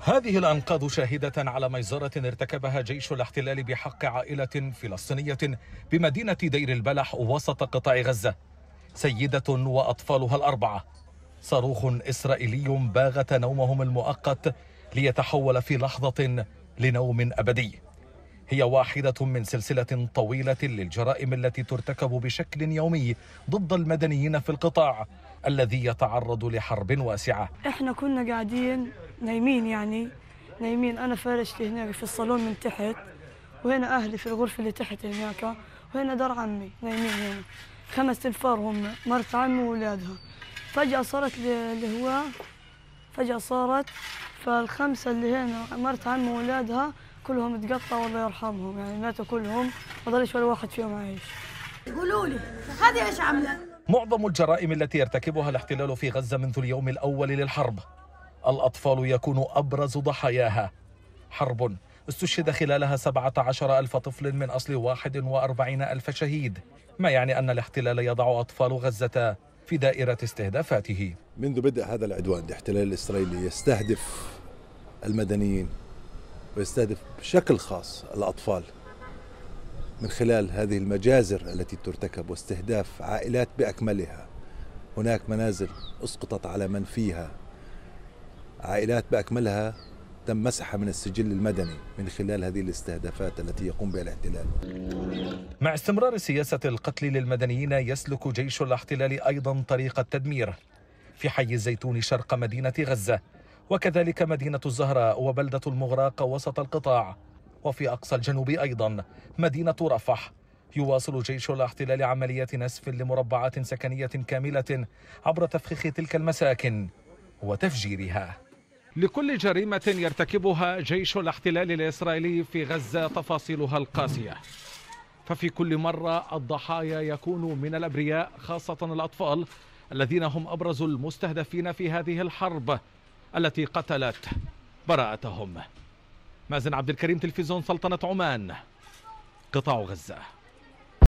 هذه الأنقاض شاهدة على مجزرة ارتكبها جيش الاحتلال بحق عائلة فلسطينية بمدينة دير البلح وسط قطاع غزة سيدة وأطفالها الأربعة صاروخ إسرائيلي باغت نومهم المؤقت ليتحول في لحظة لنوم أبدي هي واحدة من سلسلة طويلة للجرائم التي ترتكب بشكل يومي ضد المدنيين في القطاع الذي يتعرض لحرب واسعة احنا كنا قاعدين نايمين يعني نايمين انا فرشتي هناك في الصالون من تحت وهنا اهلي في الغرفة اللي تحت هناك وهنا دار عمي نايمين هنا خمس انفار هم مرت عمي واولادها فجأة صارت الهواء فجأة صارت فالخمسة اللي هنا مرت عمي واولادها كلهم تقطعوا الله يرحمهم يعني ماتوا كلهم ما ضلش ولا واحد فيهم عايش قولوا لي هذه ايش عملت؟ معظم الجرائم التي يرتكبها الاحتلال في غزة منذ اليوم الأول للحرب الأطفال يكون أبرز ضحاياها حرب استشهد خلالها 17 ألف طفل من أصل 41 ألف شهيد ما يعني أن الاحتلال يضع أطفال غزة في دائرة استهدافاته منذ بدء هذا العدوان الاحتلال الإسرائيلي يستهدف المدنيين ويستهدف بشكل خاص الأطفال من خلال هذه المجازر التي ترتكب واستهداف عائلات بأكملها هناك منازل أسقطت على من فيها عائلات بأكملها تم مسحها من السجل المدني من خلال هذه الاستهدافات التي يقوم بها الاحتلال مع استمرار سياسة القتل للمدنيين يسلك جيش الاحتلال أيضا طريق التدمير في حي الزيتون شرق مدينة غزة وكذلك مدينة الزهراء وبلدة المغراق وسط القطاع وفي أقصى الجنوب أيضا مدينة رفح يواصل جيش الاحتلال عمليات نسف لمربعات سكنية كاملة عبر تفخيخ تلك المساكن وتفجيرها لكل جريمة يرتكبها جيش الاحتلال الإسرائيلي في غزة تفاصيلها القاسية ففي كل مرة الضحايا يكون من الأبرياء خاصة الأطفال الذين هم أبرز المستهدفين في هذه الحرب التي قتلت براءتهم مازن عبد الكريم تلفزيون سلطنة عمان قطاع غزة